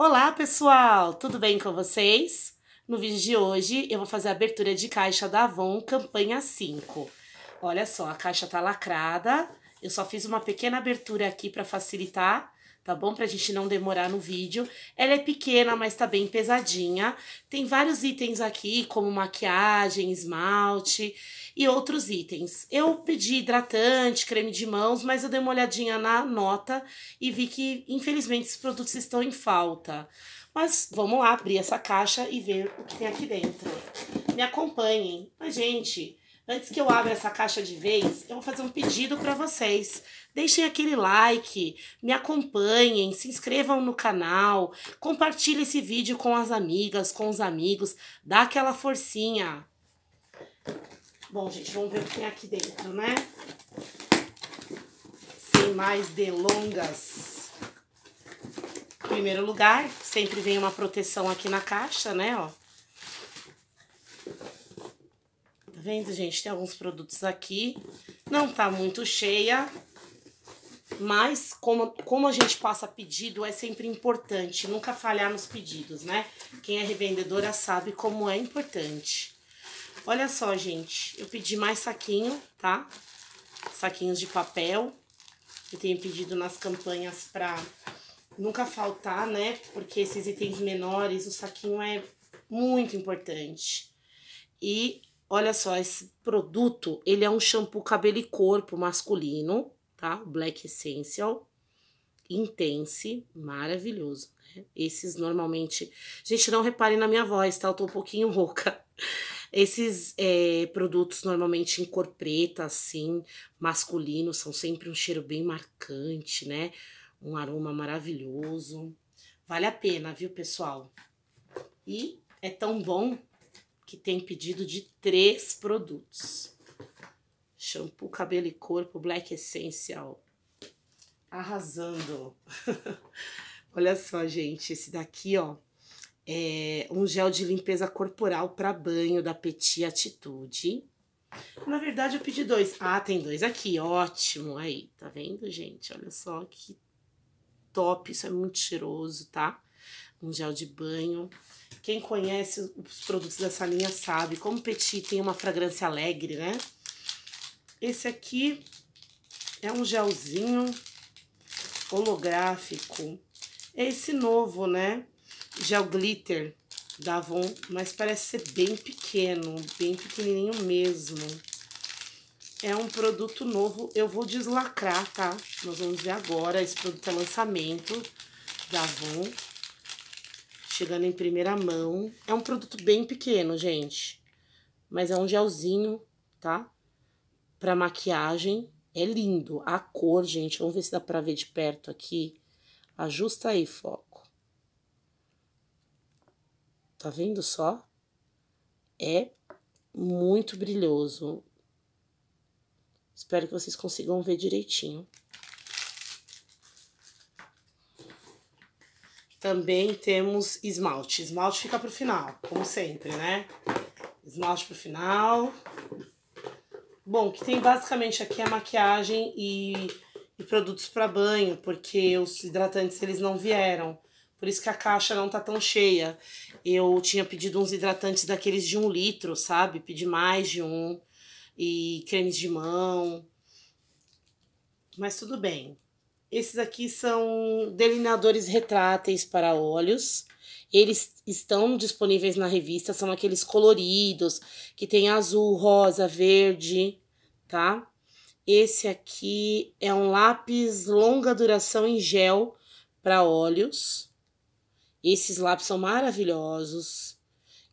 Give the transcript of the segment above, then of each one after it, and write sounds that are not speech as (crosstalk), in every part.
Olá, pessoal! Tudo bem com vocês? No vídeo de hoje, eu vou fazer a abertura de caixa da Avon Campanha 5. Olha só, a caixa tá lacrada. Eu só fiz uma pequena abertura aqui para facilitar, tá bom? Pra gente não demorar no vídeo. Ela é pequena, mas tá bem pesadinha. Tem vários itens aqui, como maquiagem, esmalte e outros itens. Eu pedi hidratante, creme de mãos, mas eu dei uma olhadinha na nota e vi que, infelizmente, esses produtos estão em falta. Mas vamos lá abrir essa caixa e ver o que tem aqui dentro. Me acompanhem. Mas, gente, antes que eu abra essa caixa de vez, eu vou fazer um pedido para vocês. Deixem aquele like, me acompanhem, se inscrevam no canal, compartilhe esse vídeo com as amigas, com os amigos, dá aquela forcinha. Bom, gente, vamos ver o que tem aqui dentro, né? Sem mais delongas. Em primeiro lugar, sempre vem uma proteção aqui na caixa, né, ó. Tá vendo, gente? Tem alguns produtos aqui. Não tá muito cheia, mas como, como a gente passa pedido, é sempre importante nunca falhar nos pedidos, né? Quem é revendedora sabe como é importante. Olha só, gente, eu pedi mais saquinho, tá? Saquinhos de papel. Eu tenho pedido nas campanhas pra nunca faltar, né? Porque esses itens menores, o saquinho é muito importante. E olha só, esse produto, ele é um shampoo cabelo e corpo masculino, tá? Black Essential, Intense, maravilhoso, né? Esses normalmente... Gente, não reparem na minha voz, tá? Eu tô um pouquinho rouca. Esses é, produtos normalmente em cor preta, assim, masculino, são sempre um cheiro bem marcante, né? Um aroma maravilhoso. Vale a pena, viu, pessoal? E é tão bom que tem pedido de três produtos. Shampoo, cabelo e corpo, Black Essential. Arrasando. (laughs) Olha só, gente, esse daqui, ó é, um gel de limpeza corporal para banho da Petit Atitude. Na verdade, eu pedi dois. Ah, tem dois aqui, ótimo. Aí, tá vendo, gente? Olha só que top, isso é muito cheiroso, tá? Um gel de banho. Quem conhece os produtos dessa linha sabe como Petit tem uma fragrância alegre, né? Esse aqui é um gelzinho holográfico. É esse novo, né? gel glitter da Avon, mas parece ser bem pequeno, bem pequenininho mesmo. É um produto novo, eu vou deslacrar, tá? Nós vamos ver agora, esse produto é lançamento da Avon. Chegando em primeira mão. É um produto bem pequeno, gente. Mas é um gelzinho, tá? Pra maquiagem. É lindo. A cor, gente, vamos ver se dá pra ver de perto aqui. Ajusta aí, foco. Tá vendo só? É muito brilhoso. Espero que vocês consigam ver direitinho. Também temos esmalte. Esmalte fica pro final, como sempre, né? Esmalte pro final. Bom, que tem basicamente aqui a é maquiagem e, e produtos para banho, porque os hidratantes eles não vieram. Por isso que a caixa não tá tão cheia. Eu tinha pedido uns hidratantes daqueles de um litro, sabe? Pedi mais de um. E cremes de mão. Mas tudo bem. Esses aqui são delineadores retráteis para olhos. Eles estão disponíveis na revista, são aqueles coloridos, que tem azul, rosa, verde, tá? Esse aqui é um lápis longa duração em gel para olhos. Esses lápis são maravilhosos.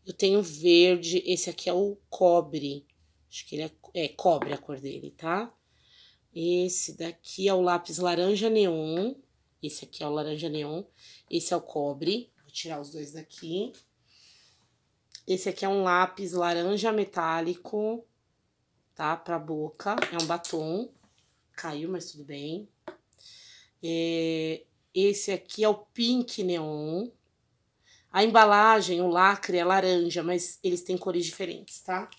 Eu tenho verde, esse aqui é o cobre. Acho que ele é, é cobre a cor dele, tá? Esse daqui é o lápis laranja neon. Esse aqui é o laranja neon. Esse é o cobre. Vou tirar os dois daqui. Esse aqui é um lápis laranja metálico, tá? Pra boca. É um batom. Caiu, mas tudo bem. É, esse aqui é o pink neon. A embalagem, o lacre é laranja, mas eles têm cores diferentes, tá?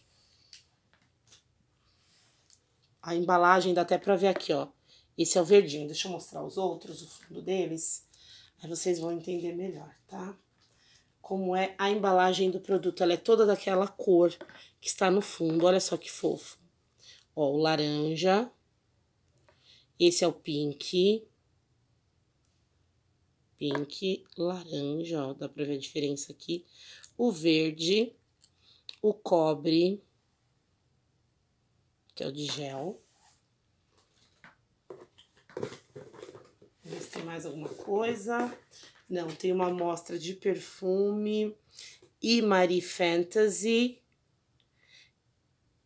A embalagem dá até pra ver aqui, ó. Esse é o verdinho. Deixa eu mostrar os outros, o fundo deles. Aí vocês vão entender melhor, tá? Como é a embalagem do produto. Ela é toda daquela cor que está no fundo. Olha só que fofo. Ó, o laranja. Esse é o pink pink, laranja, ó, dá pra ver a diferença aqui. O verde, o cobre, que é o de gel. Vamos ver se tem mais alguma coisa. Não, tem uma amostra de perfume e Marie Fantasy.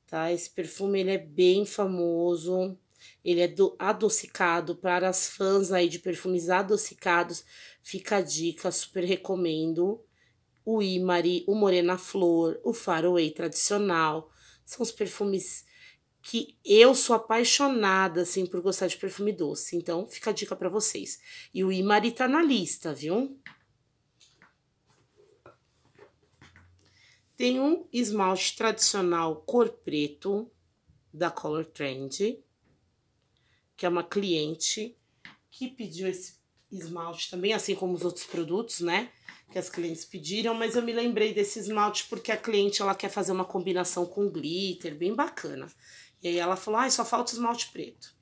Tá? Esse perfume, ele é bem famoso. Ele é do, adocicado para as fãs aí de perfumes adocicados. Fica a dica, super recomendo. O Imari, o Morena Flor, o Faraway tradicional. São os perfumes que eu sou apaixonada assim por gostar de perfume doce. Então, fica a dica para vocês. E o Imari tá na lista, viu? Tem um esmalte tradicional cor preto da Color Trend que é uma cliente que pediu esse esmalte também, assim como os outros produtos, né? Que as clientes pediram, mas eu me lembrei desse esmalte porque a cliente ela quer fazer uma combinação com glitter, bem bacana. E aí ela falou: "Ai, só falta esmalte preto".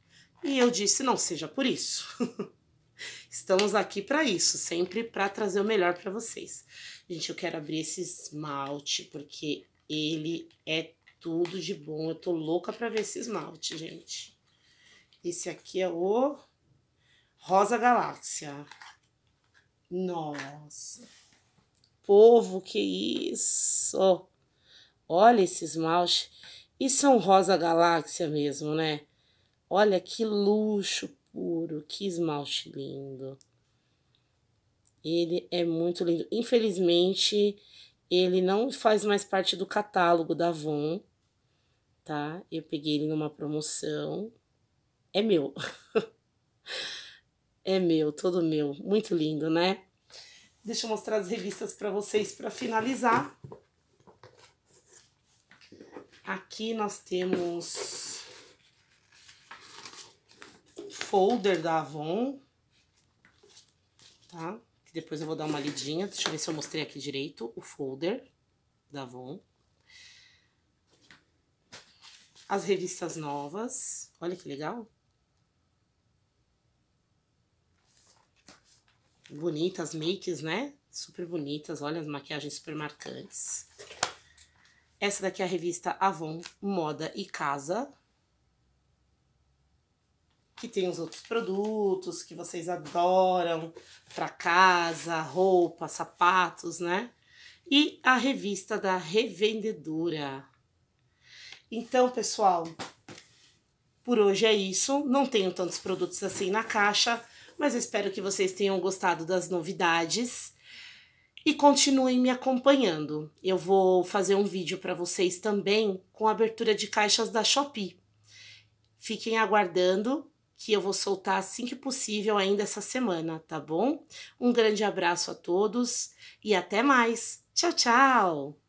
E eu disse: "Não seja por isso". (laughs) Estamos aqui para isso, sempre para trazer o melhor para vocês. Gente, eu quero abrir esse esmalte porque ele é tudo de bom. Eu tô louca para ver esse esmalte, gente. Esse aqui é o Rosa Galáxia. Nossa. Povo, que isso. Olha esse esmalte. E são Rosa Galáxia mesmo, né? Olha que luxo puro, que esmalte lindo. Ele é muito lindo. Infelizmente, ele não faz mais parte do catálogo da Avon, tá? Eu peguei ele numa promoção, é meu. (laughs) é meu, todo meu. Muito lindo, né? Deixa eu mostrar as revistas para vocês para finalizar. Aqui nós temos folder da Avon, tá? Que depois eu vou dar uma lidinha. Deixa eu ver se eu mostrei aqui direito o folder da Avon. As revistas novas, olha que legal. bonitas, makes, né? Super bonitas, olha as maquiagens super marcantes. Essa daqui é a revista Avon Moda e Casa. Que tem os outros produtos que vocês adoram para casa, roupa, sapatos, né? E a revista da Revendedora. Então, pessoal, por hoje é isso. Não tenho tantos produtos assim na caixa, mas eu espero que vocês tenham gostado das novidades e continuem me acompanhando. Eu vou fazer um vídeo para vocês também com abertura de caixas da Shopee. Fiquem aguardando que eu vou soltar assim que possível ainda essa semana, tá bom? Um grande abraço a todos e até mais. Tchau, tchau.